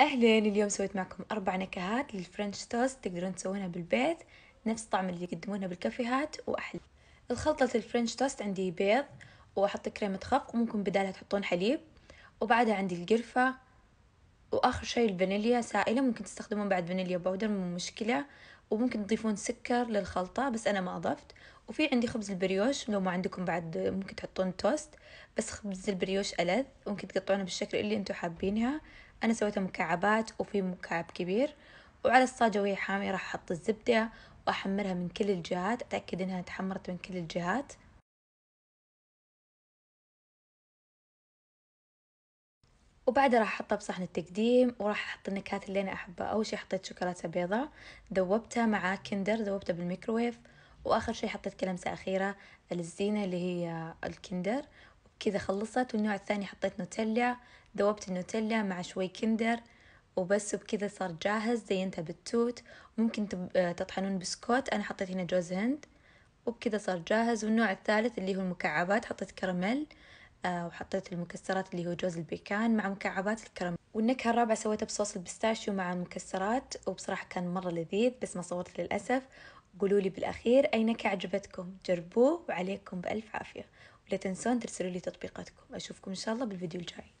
اهلين اليوم سويت معكم اربع نكهات للفرنش توست تقدرون تسوونها بالبيت نفس طعم اللي يقدمونها بالكافيهات واحلى الخلطة الفرنش توست عندي بيض واحط كريمة خفق وممكن بدالها تحطون حليب وبعدها عندي القرفة واخر شيء الفانيليا سائلة ممكن تستخدمون بعد فانيليا باودر مو مشكلة وممكن تضيفون سكر للخلطة بس أنا ما أضفت وفي عندي خبز البريوش لو ما عندكم بعد ممكن تحطون توست بس خبز البريوش ألذ ممكن تقطعونه بالشكل اللي أنتم حابينها أنا سويتها مكعبات وفي مكعب كبير وعلى الصاجة وهي حامية راح أحط الزبدة وأحمرها من كل الجهات أتأكد إنها تحمرت من كل الجهات وبعدها راح احطها بصحن التقديم وراح احط النكهات اللي انا احبها اول شي حطيت شوكولاته بيضة ذوبتها مع كندر ذوبتها بالميكروويف واخر شي حطيت كلمسه اخيره الزينه اللي هي الكندر كذا خلصت والنوع الثاني حطيت نوتيلا ذوبت النوتيلا مع شوي كندر وبس بكذا صار جاهز زينته بالتوت ممكن آه، تطحنون بسكوت أنا حطيت هنا جوز هند وبكذا صار جاهز والنوع الثالث اللي هو المكعبات حطيت كراميل آه، وحطيت المكسرات اللي هو جوز البيكان مع مكعبات الكراميل والنكهة الرابعة سويتها بصوص البستاشيو مع المكسرات وبصراحة كان مرة لذيذ بس ما صورت للأسف قولوا لي بالأخير أي نكهة عجبتكم جربوه وعليكم بألف عافية ولا تنسون ترسلوا لي تطبيقاتكم اشوفكم ان شاء الله بالفيديو الجاي